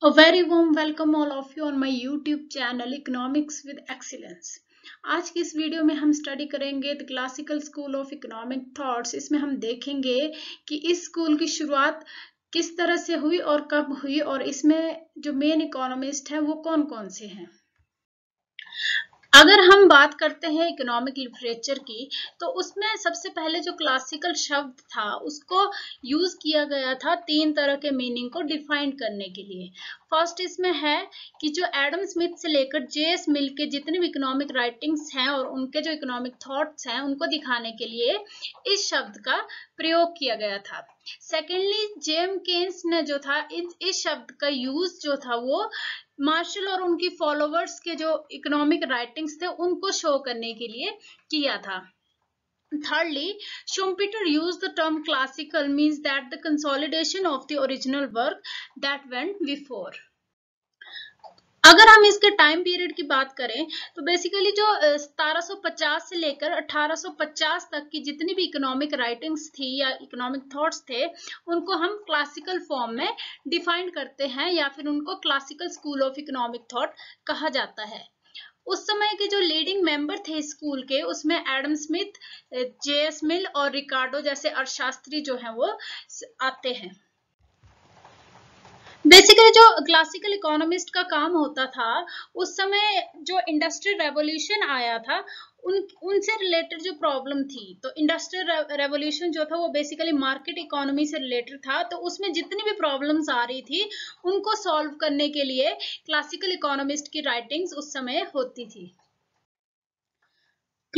A very warm welcome all of you on my YouTube channel Economics with Excellence. आज की इस video में हम स्टडी करेंगे the classical school of economic thoughts इसमें हम देखेंगे कि इस स्कूल की शुरुआत किस तरह से हुई और कब हुई और इसमें जो मेन इकोनॉमिस्ट हैं वो कौन कौन से हैं अगर बात करते हैं इकोनॉमिक लिटरेचर की तो उसमें सबसे पहले जो क्लासिकल शब्द था उसको यूज किया गया था तीन तरह के मीनिंग को डिफाइन करने के लिए फर्स्ट इसमें है कि जो एडम स्मिथ से लेकर जे एस मिल के जितने भी इकोनॉमिक राइटिंग्स हैं और उनके जो इकोनॉमिक थॉट्स हैं उनको दिखाने के लिए इस शब्द का प्रयोग किया गया था सेकेंडली जेम केन्स ने जो था इस, इस शब्द का यूज जो था वो मार्शल और उनकी फॉलोवर्स के जो इकोनॉमिक राइटिंग्स थे उनको शो करने के लिए किया था Thirdly, Schumpeter used the term classical means that the consolidation of the original work that went before. अगर हम इसके टाइम पीरियड की बात करें तो बेसिकली जो 1750 से लेकर 1850 तक की जितनी भी इकोनॉमिक राइटिंग्स थी या इकोनॉमिक थॉट्स थे उनको हम क्लासिकल फॉर्म में डिफाइन करते हैं या फिर उनको classical school of economic thought कहा जाता है उस समय के जो लीडिंग मेंबर थे स्कूल के उसमें Adam Smith J S Mill और रिकार्डो जैसे अर्थशास्त्री जो हैं वो आते हैं बेसिकली जो क्लासिकल इकोनॉमिस्ट का काम होता था उस समय जो इंडस्ट्रियल रेवोल्यूशन आया था उन उनसे रिलेटेड जो प्रॉब्लम थी तो इंडस्ट्रियल रेवोल्यूशन जो था वो बेसिकली मार्केट इकोनॉमी से रिलेटेड था तो उसमें जितनी भी प्रॉब्लम्स आ रही थी उनको सॉल्व करने के लिए क्लासिकल इकोनॉमिस्ट की राइटिंग्स उस समय होती थी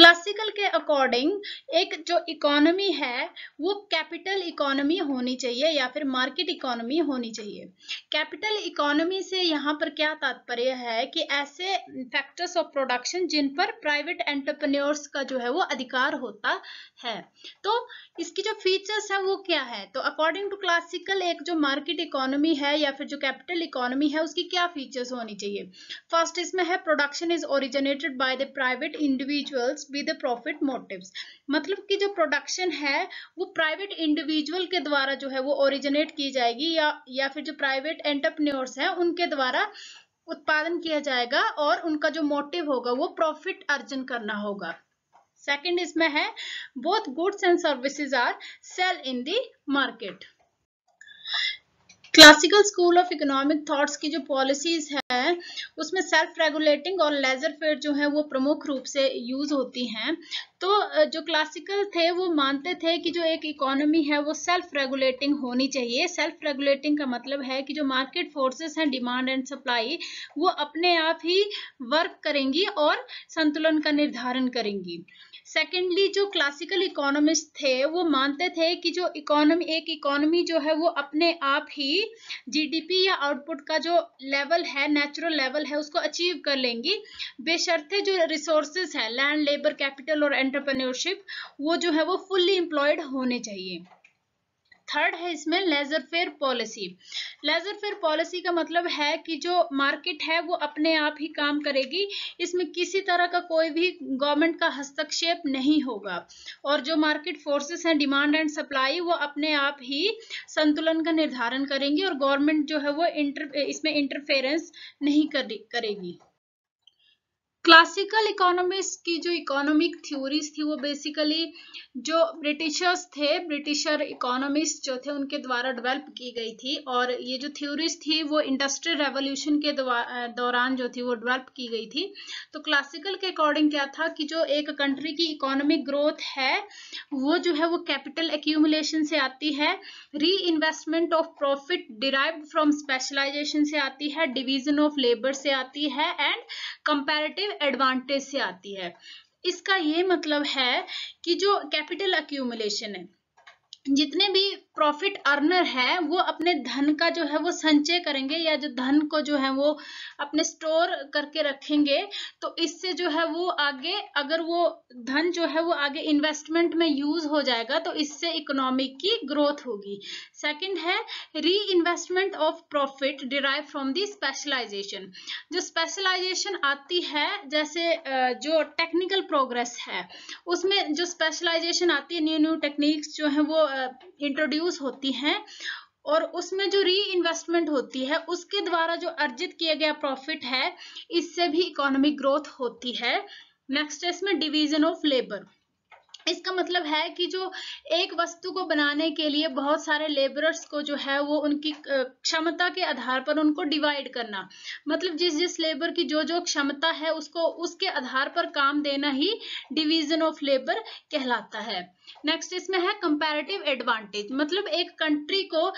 क्लासिकल के अकॉर्डिंग एक जो इकोनॉमी है वो कैपिटल इकोनॉमी होनी चाहिए या फिर मार्केट इकोनॉमी होनी चाहिए कैपिटल इकोनॉमी से यहाँ पर क्या तात्पर्य है कि ऐसे फैक्टर्स ऑफ प्रोडक्शन जिन पर प्राइवेट एंटरप्रेन्योर्स का जो है वो अधिकार होता है तो इसकी जो फीचर्स है वो क्या है तो अकॉर्डिंग टू क्लासिकल एक जो मार्केट इकोनॉमी है या फिर जो कैपिटल इकोनॉमी है उसकी क्या फीचर्स होनी चाहिए फर्स्ट इसमें है production is originated by the private individuals the profit motives मतलब कि जो प्रोडक्शन है वो प्राइवेट इंडिविजुअल के द्वारा जो है वो ओरिजिनेट की जाएगी या या फिर जो प्राइवेट एंटरप्रेन्योर्स हैं उनके द्वारा उत्पादन किया जाएगा और उनका जो मोटिव होगा वो प्रॉफिट अर्जन करना होगा सेकंड इसमें है both goods and services are sell in the market classical school of economic thoughts की जो पॉलिसीज है उसमें सेल्फ रेगुलेटिंग और लेजर फेयर जो है वो प्रमुख रूप से यूज होती हैं तो जो क्लासिकल थे वो मानते थे कि जो एक इकोनॉमी है वो सेल्फ रेगुलेटिंग होनी चाहिए सेल्फ रेगुलेटिंग का मतलब है कि जो मार्केट फोर्सेस हैं डिमांड एंड सप्लाई वो अपने आप ही वर्क करेंगी और संतुलन का निर्धारण करेंगी सेकेंडली जो क्लासिकल इकोनॉमिस्ट थे वो मानते थे कि जो इकोनॉमी एक इकोनॉमी जो है वो अपने आप ही लेंगी जीडीपी या आउटपुट का जो लेवल है नेचुरल लेवल है उसको अचीव कर लेंगी बेशर्ते जो रिसोर्सेज है लैंड लेबर कैपिटल और एंटरप्रेन्योरशिप वो जो है वो फुल्ली इम्प्लॉयड होने चाहिए थर्ड है इसमें laissez faire policy laissez faire policy का मतलब है कि जो मार्केट है वो अपने आप ही काम करेगी इसमें किसी तरह का कोई भी गवर्नमेंट का हस्तक्षेप नहीं होगा और जो मार्केट फोर्सेस हैं डिमांड एंड सप्लाई वो अपने आप ही संतुलन का निर्धारण करेंगी और गवर्नमेंट जो है वो इंटर इसमें इंटरफेरेंस नहीं करेगी क्लासिकल इकोनॉमिक्स की जो इकोनॉमिक थ्योरीज थी वो बेसिकली जो ब्रिटिशर्स थे ब्रिटिशर इकोनॉमिस्ट जो थे उनके द्वारा डेवलप की गई थी और ये जो थ्योरीज थी वो इंडस्ट्रियल रेवोल्यूशन के दौरान जो थी वो डेवलप की गई थी तो क्लासिकल के अकॉर्डिंग क्या था कि जो एक कंट्री की इकोनॉमिक ग्रोथ है वो जो है वो कैपिटल एक्यूमुलेशन से आती है reinvestment of profit derive from specialisation से आती है डिविजन ऑफ लेबर से आती है एंड कंपेरेटिव कंपेरेटिव एडवांटेज से आती है इसका ये मतलब है कि जो कैपिटल अक्यूमुलेशन है जितने भी प्रॉफिट अर्नर है वो अपने धन का जो है वो संचय करेंगे या जो धन को जो है वो अपने स्टोर करके रखेंगे तो इससे जो है वो आगे अगर वो धन जो है वो आगे इन्वेस्टमेंट में यूज हो जाएगा तो इससे इकोनॉमी की ग्रोथ होगी सेकंड है reinvestment of profit derive from the specialisation जो स्पेशलाइजेशन आती है जैसे जो टेक्निकल प्रोग्रेस है उसमें जो स्पेशलाइजेशन आती है न्यू न्यू टेक्निक्स जो है वो इंट्रोड्यूस होती हैं और उसमें जो री इन्वेस्टमेंट होती है उसके द्वारा जो अर्जित किया गया प्रॉफिट है इससे भी इकोनॉमिक ग्रोथ होती है नेक्स्ट इसमें डिवीजन ऑफ लेबर इसका मतलब है कि जो एक वस्तु को बनाने के लिए बहुत सारे लेबरर्स को जो है वो उनकी क्षमता के आधार पर उनको डिवाइड करना मतलब जिस जिस लेबर की जो जो क्षमता है उसको उसके आधार पर काम देना ही डिवीजन ऑफ लेबर कहलाता है नेक्स्ट इसमें है कंपैरेटिव एडवांटेज मतलब एक कंट्री को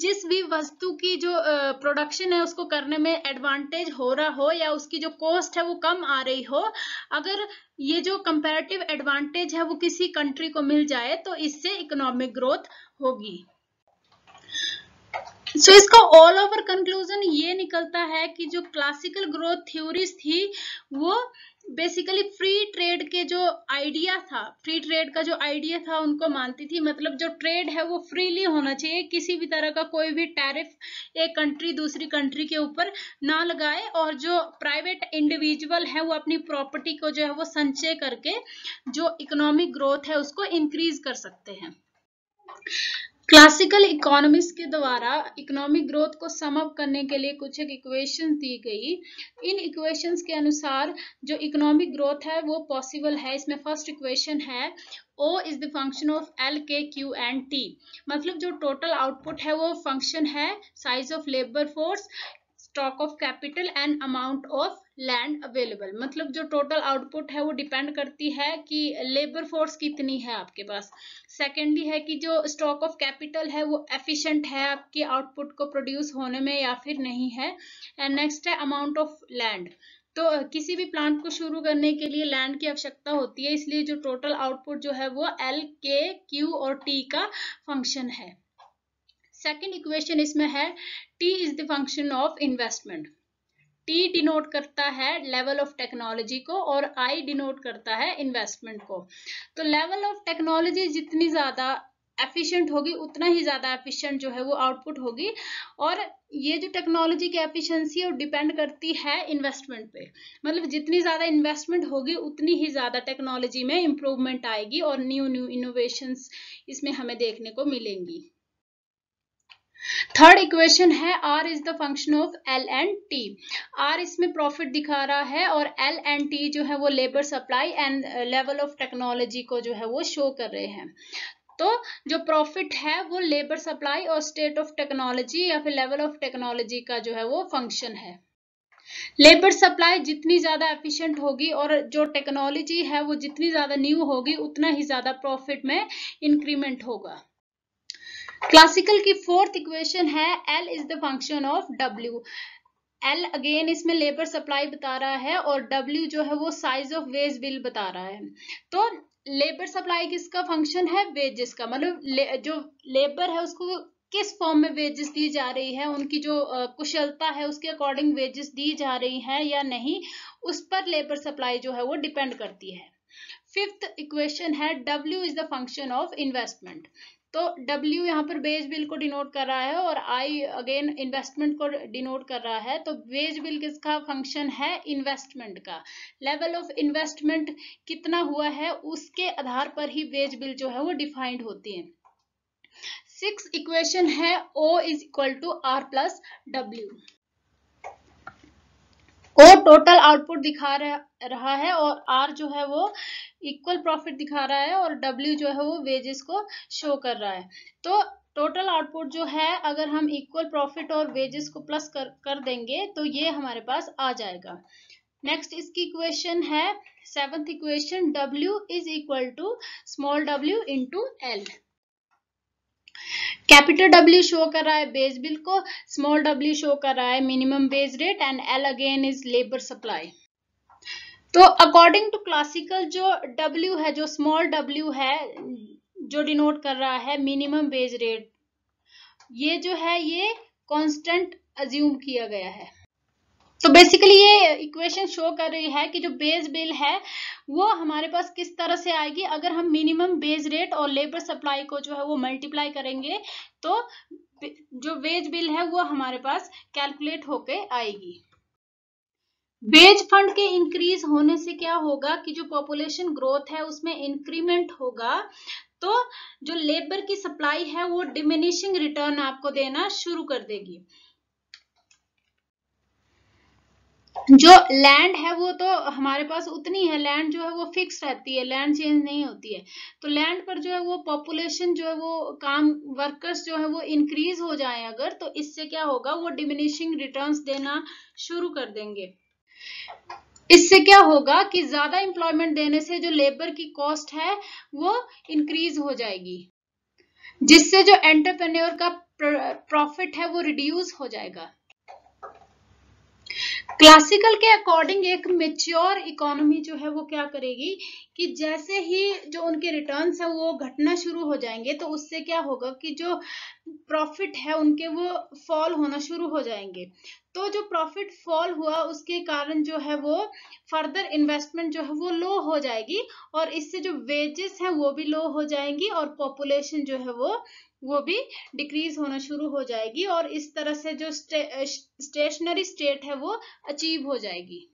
जिस भी वस्तु की जो प्रोडक्शन है उसको करने में एडवांटेज हो रहा हो या उसकी जो कॉस्ट है वो कम आ रही हो अगर ये जो कंपेरेटिव एडवांटेज है वो किसी कंट्री को मिल जाए तो इससे इकोनॉमिक ग्रोथ होगी सो so, इसका ऑल ओवर कंक्लूजन ये निकलता है कि जो क्लासिकल ग्रोथ थ्योरीज थी वो बेसिकली फ्री ट्रेड के जो आइडिया था फ्री ट्रेड का जो आइडिया था उनको मानती थी मतलब जो ट्रेड है वो फ्रीली होना चाहिए किसी भी तरह का कोई भी टैरिफ एक कंट्री दूसरी कंट्री के ऊपर ना लगाए और जो प्राइवेट इंडिविजुअल है वो अपनी प्रॉपर्टी को जो है वो संचय करके जो इकोनॉमिक ग्रोथ है उसको इंक्रीज कर सकते हैं क्लासिकल इकोनॉमिक्स के द्वारा इकोनॉमिक ग्रोथ को समअप करने के लिए कुछ एक इक्वेशन दी गई इन इक्वेशंस के अनुसार जो इकोनॉमिक ग्रोथ है वो पॉसिबल है इसमें फर्स्ट इक्वेशन है O is the function of L K Q and T मतलब जो टोटल आउटपुट है वो फंक्शन है size of labour force stock of capital and amount of land available मतलब जो टोटल आउटपुट है वो डिपेंड करती है कि लेबर फोर्स कितनी है आपके पास सेकेंडली है कि जो स्टॉक ऑफ कैपिटल है वो एफिशिएंट है आपके आउटपुट को प्रोड्यूस होने में या फिर नहीं है एंड नेक्स्ट है अमाउंट ऑफ लैंड तो किसी भी प्लांट को शुरू करने के लिए लैंड की आवश्यकता होती है इसलिए जो टोटल आउटपुट जो है वो एल के क्यू और टी का फंक्शन है सेकेंड इक्वेशन इसमें है T is the function of investment T denote करता है लेवल ऑफ टेक्नोलॉजी को और आई डिनोट करता है इन्वेस्टमेंट को तो लेवल ऑफ टेक्नोलॉजी जितनी ज़्यादा एफिशिएंट होगी उतना ही ज़्यादा एफिशिएंट जो है वो आउटपुट होगी और ये जो टेक्नोलॉजी की एफिशिएंसी है वो डिपेंड करती है इन्वेस्टमेंट पे मतलब जितनी ज़्यादा इन्वेस्टमेंट होगी उतनी ही ज़्यादा टेक्नोलॉजी में इम्प्रूवमेंट आएगी और न्यू न्यू इनोवेशंस इसमें हमें देखने को मिलेंगी थर्ड इक्वेशन है R is the function of L and T R इसमें प्रॉफिट दिखा रहा है और एल एंड टी जो है वो labour supply and level of technology को जो है वो शो कर रहे हैं तो जो प्रॉफिट है वो लेबर सप्लाई और स्टेट ऑफ टेक्नोलॉजी या फिर लेवल ऑफ टेक्नोलॉजी का जो है वो फंक्शन है लेबर सप्लाई जितनी ज़्यादा एफिशिएंट होगी और जो टेक्नोलॉजी है वो जितनी ज़्यादा न्यू होगी उतना ही ज़्यादा प्रॉफिट में इंक्रीमेंट होगा क्लासिकल की फोर्थ इक्वेशन है L is the function of W L again इसमें लेबर सप्लाई बता रहा है और डब्ल्यू जो है वो साइज ऑफ वेज बिल बता रहा है तो लेबर सप्लाई किसका फंक्शन है वेजेस का मतलब ले, जो लेबर है उसको किस फॉर्म में वेजेस दी जा रही है उनकी जो कुशलता है उसके अकॉर्डिंग वेजेस दी जा रही है या नहीं उस पर लेबर सप्लाई जो है वो डिपेंड करती है फिफ्थ इक्वेशन है W is the function of investment तो W यहाँ पर वेज बिल को डिनोट कर रहा है और I अगेन इन्वेस्टमेंट को डिनोट कर रहा है तो वेज बिल किसका फंक्शन है इन्वेस्टमेंट का लेवल ऑफ इन्वेस्टमेंट कितना हुआ है उसके आधार पर ही वेज बिल जो है वो डिफाइंड होती है सिक्स इक्वेशन है O is equal to R plus W O total output दिखा रहा है रहा है और आर जो है वो इक्वल प्रॉफिट दिखा रहा है और डब्ल्यू जो है वो वेजेस को शो कर रहा है तो टोटल आउटपुट जो है अगर हम इक्वल प्रॉफिट और वेजेस को प्लस कर कर देंगे तो ये हमारे पास आ जाएगा नेक्स्ट इसकी इक्वेशन है seventh equation W is equal to small w into L capital W show कर रहा है बेस बिल को स्मॉल w शो कर रहा है minimum base rate and L again is labour supply तो अकॉर्डिंग टू क्लासिकल जो डब्ल्यू है जो स्मॉल डब्ल्यू है जो डिनोट कर रहा है मिनिमम वेज रेट ये जो है ये कांस्टेंट अज्यूम किया गया है तो बेसिकली ये इक्वेशन शो कर रही है कि जो बेस बिल है वो हमारे पास किस तरह से आएगी अगर हम मिनिमम बेस रेट और लेबर सप्लाई को जो है वो मल्टीप्लाई करेंगे तो जो वेज बिल है वो हमारे पास कैलकुलेट होके आएगी वेज फंड के इंक्रीज होने से क्या होगा कि जो पॉपुलेशन ग्रोथ है उसमें इंक्रीमेंट होगा तो जो लेबर की सप्लाई है वो डिमिनिशिंग रिटर्न आपको देना शुरू कर देगी जो लैंड है वो तो हमारे पास उतनी है लैंड जो है वो फिक्स रहती है लैंड चेंज नहीं होती है तो लैंड पर जो है वो पॉपुलेशन जो है वो काम वर्कर्स जो है वो इंक्रीज हो जाए अगर तो इससे क्या होगा वो डिमिनिशिंग रिटर्न्स देना शुरू कर देंगे इससे क्या होगा कि ज्यादा इंप्लॉयमेंट देने से जो लेबर की कॉस्ट है वो इंक्रीज हो जाएगी जिससे जो एंटरप्रेन्योर का प्रॉफिट है वो रिड्यूस हो जाएगा क्लासिकल के अकॉर्डिंग एक मेच्योर इकोनॉमी जो है वो क्या करेगी कि जैसे ही जो उनके रिटर्न्स है वो घटना शुरू हो जाएंगे तो उससे क्या होगा कि जो प्रॉफिट है उनके वो फॉल होना शुरू हो जाएंगे तो जो प्रॉफिट फॉल हुआ उसके कारण जो है वो फर्दर इन्वेस्टमेंट जो है वो लो हो जाएगी और इससे जो वेजेस हैं वो भी लो हो जाएंगी और पॉपुलेशन जो है वो वो भी डिक्रीज होना शुरू हो जाएगी और इस तरह से जो स्टे, स्टेशनरी स्टेट है वो अचीव हो जाएगी